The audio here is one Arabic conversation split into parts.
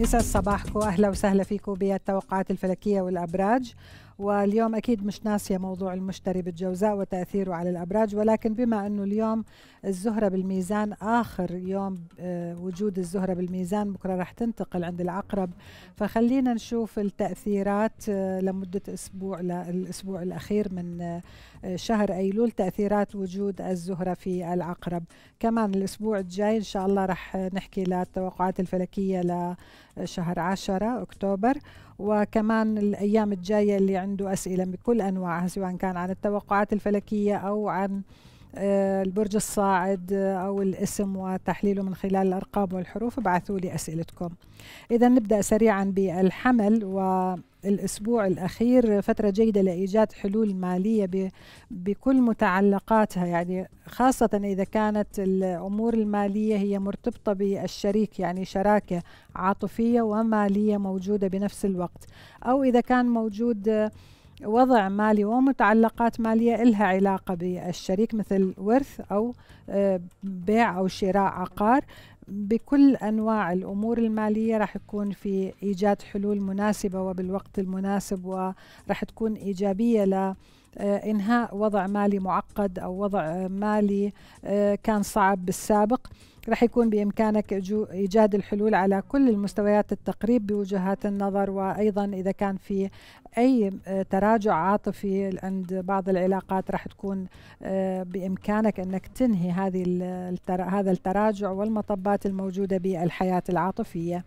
يسعد صباحكم اهلا وسهلا فيكم بالتوقعات الفلكيه والابراج واليوم أكيد مش ناسية موضوع المشتري بالجوزاء وتأثيره على الأبراج ولكن بما أنه اليوم الزهرة بالميزان آخر يوم آه، وجود الزهرة بالميزان بكرة رح تنتقل عند العقرب فخلينا نشوف التأثيرات آه، لمدة أسبوع للأسبوع الأخير من آه، شهر أيلول تأثيرات وجود الزهرة في العقرب كمان الأسبوع الجاي إن شاء الله رح نحكي للتوقعات الفلكية لشهر 10 أكتوبر وكمان الأيام الجاية اللي عنده أسئلة بكل أنواعها سواء كان عن التوقعات الفلكية أو عن آه، البرج الصاعد آه، أو الاسم وتحليله من خلال الأرقام والحروف ابعثوا لي أسئلتكم إذا نبدأ سريعا بالحمل و الأسبوع الأخير فترة جيدة لإيجاد حلول مالية بكل متعلقاتها يعني خاصة إذا كانت الأمور المالية هي مرتبطة بالشريك يعني شراكة عاطفية ومالية موجودة بنفس الوقت أو إذا كان موجود وضع مالي ومتعلقات مالية إلها علاقة بالشريك مثل ورث أو آه، بيع أو شراء عقار بكل أنواع الأمور المالية راح يكون في إيجاد حلول مناسبة وبالوقت المناسب وراح تكون إيجابية آه، انهاء وضع مالي معقد او وضع آه، مالي آه، كان صعب بالسابق رح يكون بإمكانك إيجاد الحلول على كل المستويات التقريب بوجهات النظر وأيضا إذا كان في أي تراجع عاطفي عند بعض العلاقات رح تكون بإمكانك أنك تنهي هذه هذا التراجع والمطبات الموجودة بالحياة العاطفية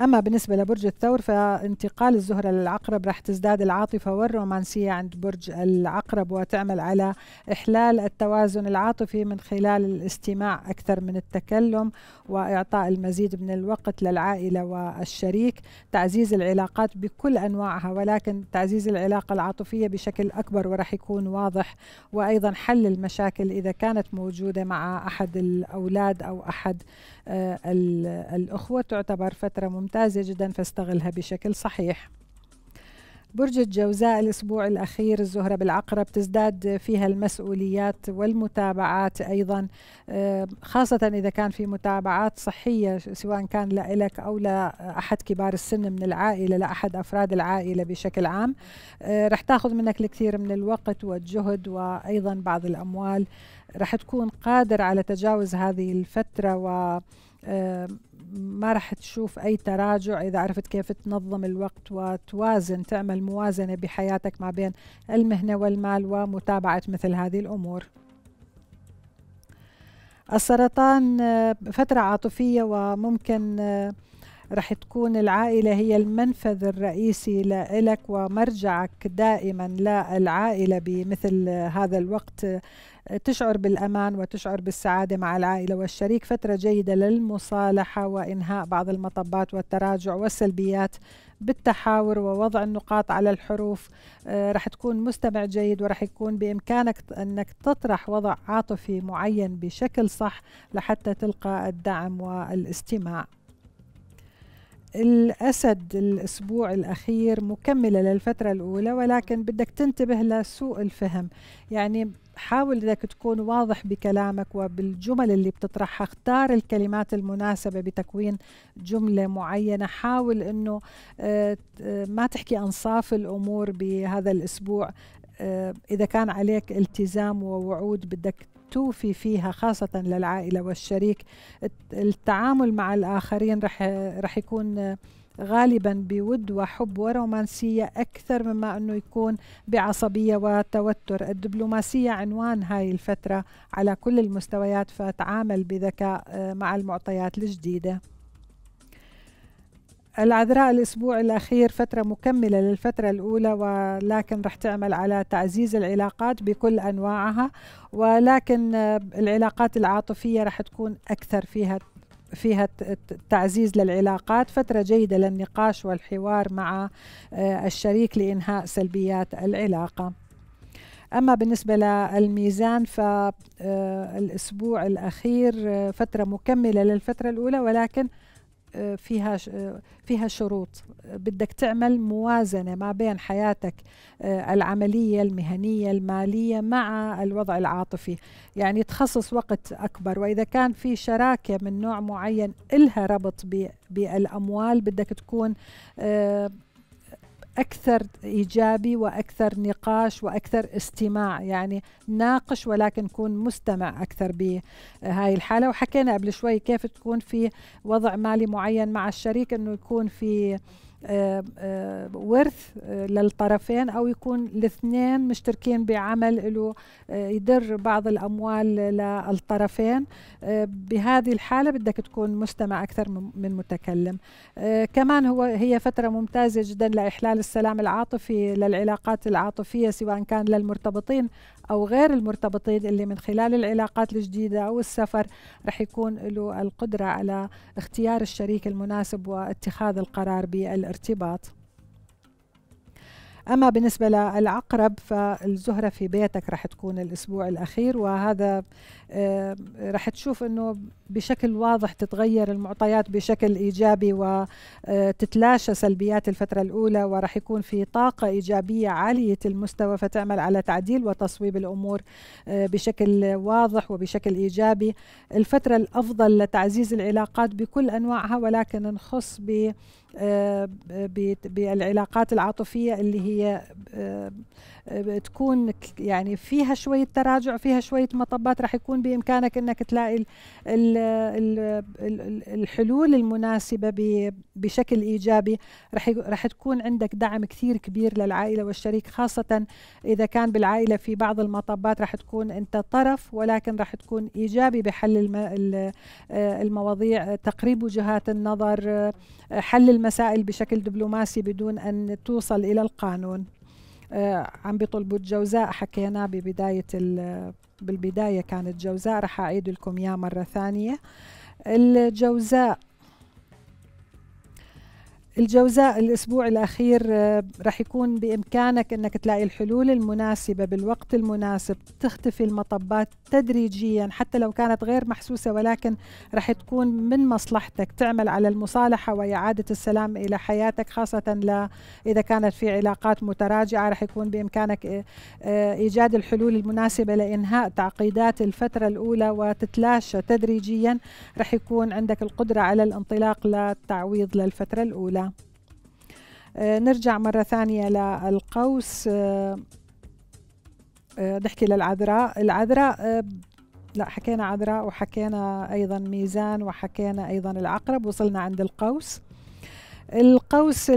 أما بالنسبة لبرج الثور فانتقال الزهرة للعقرب راح تزداد العاطفة والرومانسية عند برج العقرب وتعمل على إحلال التوازن العاطفي من خلال الاستماع أكثر من التكلم وإعطاء المزيد من الوقت للعائلة والشريك تعزيز العلاقات بكل أنواعها ولكن تعزيز العلاقة العاطفية بشكل أكبر وراح يكون واضح وأيضا حل المشاكل إذا كانت موجودة مع أحد الأولاد أو أحد آه، الأخوة تعتبر فترة ممتازة ممتازة جدا فاستغلها بشكل صحيح برج الجوزاء الأسبوع الأخير الزهرة بالعقرب تزداد فيها المسؤوليات والمتابعات أيضا آه، خاصة إذا كان في متابعات صحية سواء كان لإلك أو لأحد كبار السن من العائلة لأحد أفراد العائلة بشكل عام آه، رح تاخذ منك الكثير من الوقت والجهد وأيضا بعض الأموال رح تكون قادر على تجاوز هذه الفترة و آه، ما رح تشوف أي تراجع إذا عرفت كيف تنظم الوقت وتوازن تعمل موازنة بحياتك ما بين المهنة والمال ومتابعة مثل هذه الأمور السرطان آه، فترة عاطفية وممكن آه، رح تكون العائلة هي المنفذ الرئيسي لإلك ومرجعك دائما للعائلة بمثل هذا الوقت تشعر بالأمان وتشعر بالسعادة مع العائلة والشريك فترة جيدة للمصالحة وإنهاء بعض المطبات والتراجع والسلبيات بالتحاور ووضع النقاط على الحروف آه، رح تكون مستمع جيد ورح يكون بإمكانك أنك تطرح وضع عاطفي معين بشكل صح لحتى تلقى الدعم والاستماع الأسد الأسبوع الأخير مكملة للفترة الأولى ولكن بدك تنتبه لسوء الفهم يعني حاول إذاك تكون واضح بكلامك وبالجمل اللي بتطرحها اختار الكلمات المناسبة بتكوين جملة معينة حاول أنه آه، آه، ما تحكي أنصاف الأمور بهذا الأسبوع آه، إذا كان عليك التزام ووعود بدك توفي فيها خاصة للعائلة والشريك التعامل مع الآخرين رح, رح يكون غالبا بود وحب ورومانسية أكثر مما أنه يكون بعصبية وتوتر الدبلوماسية عنوان هاي الفترة على كل المستويات فتعامل بذكاء مع المعطيات الجديدة العذراء الأسبوع الأخير فترة مكملة للفترة الأولى ولكن رح تعمل على تعزيز العلاقات بكل أنواعها ولكن العلاقات العاطفية رح تكون أكثر فيها فيها تعزيز للعلاقات فترة جيدة للنقاش والحوار مع آه، الشريك لإنهاء سلبيات العلاقة أما بالنسبة للميزان فالأسبوع آه، الأخير آه، فترة مكملة للفترة الأولى ولكن فيها فيها شروط بدك تعمل موازنه ما بين حياتك آه، العمليه المهنيه الماليه مع الوضع العاطفي يعني تخصص وقت اكبر واذا كان في شراكه من نوع معين الها ربط بالاموال بدك تكون آه، أكثر إيجابي وأكثر نقاش وأكثر استماع يعني ناقش ولكن كون مستمع أكثر بهاي الحالة وحكينا قبل شوي كيف تكون في وضع مالي معين مع الشريك أنه يكون في آه، آه، ورث آه، للطرفين او يكون الاثنين مشتركين بعمل له يدر بعض الاموال للطرفين بهذه الحاله بدك تكون مستمع اكثر من متكلم كمان هو هي فتره ممتازه جدا لاحلال السلام العاطفي للعلاقات العاطفيه سواء كان للمرتبطين او غير المرتبطين اللي من خلال العلاقات الجديده او السفر رح يكون له القدره على اختيار الشريك المناسب واتخاذ القرار بال الارتباط أما بالنسبة للعقرب فالزهرة في بيتك رح تكون الأسبوع الأخير وهذا آه، رح تشوف أنه بشكل واضح تتغير المعطيات بشكل ايجابي وتتلاشى آه، سلبيات الفتره الاولى وراح يكون في طاقه ايجابيه عاليه المستوى فتعمل على تعديل وتصويب الامور آه، بشكل واضح وبشكل ايجابي الفتره الافضل لتعزيز العلاقات بكل انواعها ولكن نخص ب آه، بالعلاقات العاطفية اللي هي تكون يعني فيها شوية تراجع فيها شوية مطبات رح يكون بإمكانك أنك تلاقي ال الحلول المناسبة بشكل إيجابي رح, رح تكون عندك دعم كثير كبير للعائلة والشريك خاصة إذا كان بالعائلة في بعض المطبات رح تكون أنت طرف ولكن رح تكون إيجابي بحل آه، المواضيع تقريب وجهات النظر آه، حل المسائل بشكل دبلوماسي بدون أن توصل إلى القانون آه، عم بيطلبوا الجوزاء حكيناه ببداية بالبداية كانت جوزاء رح أعيد لكم إياه مرة ثانية الجوزاء الجوزاء الأسبوع الأخير آه، رح يكون بإمكانك أنك تلاقي الحلول المناسبة بالوقت المناسب تختفي المطبات تدريجيا حتى لو كانت غير محسوسة ولكن رح تكون من مصلحتك تعمل على المصالحة وإعادة السلام إلى حياتك خاصة لا إذا كانت في علاقات متراجعة رح يكون بإمكانك آه، آه، إيجاد الحلول المناسبة لإنهاء تعقيدات الفترة الأولى وتتلاشى تدريجيا رح يكون عندك القدرة على الانطلاق للتعويض للفترة الأولى آه، نرجع مرة ثانية للقوس نحكي آه، آه، للعذراء العذراء لا حكينا عذراء وحكينا أيضا ميزان وحكينا أيضا العقرب وصلنا عند القوس قوس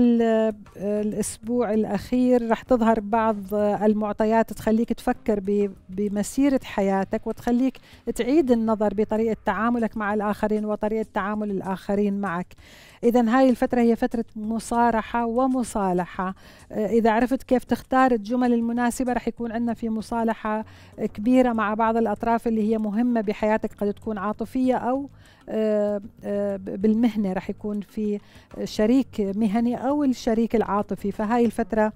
الاسبوع الاخير رح تظهر بعض المعطيات تخليك تفكر بمسيره حياتك وتخليك تعيد النظر بطريقه تعاملك مع الاخرين وطريقه تعامل الاخرين معك اذا هاي الفتره هي فتره مصارحه ومصالحه اذا عرفت كيف تختار الجمل المناسبه رح يكون عندنا في مصالحه كبيره مع بعض الاطراف اللي هي مهمه بحياتك قد تكون عاطفيه او آه، آه، بالمهنه رح يكون في شريك المهني أو الشريك العاطفي فهاي الفترة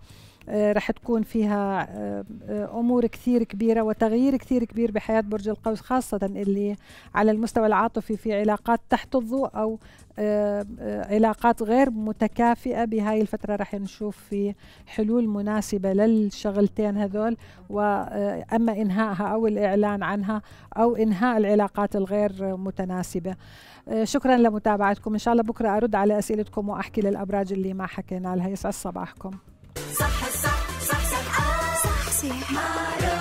آه، رح تكون فيها آه، آه، امور كثير كبيره وتغيير كثير كبير بحياه برج القوس خاصه اللي على المستوى العاطفي في علاقات تحت الضوء او علاقات غير متكافئه بهاي الفتره رح نشوف في حلول مناسبه للشغلتين هذول واما انهائها او الاعلان عنها او انهاء العلاقات الغير متناسبه شكرا لمتابعتكم ان شاء الله بكره ارد على اسئلتكم واحكي للابراج اللي ما حكينا لها يسعد صباحكم see.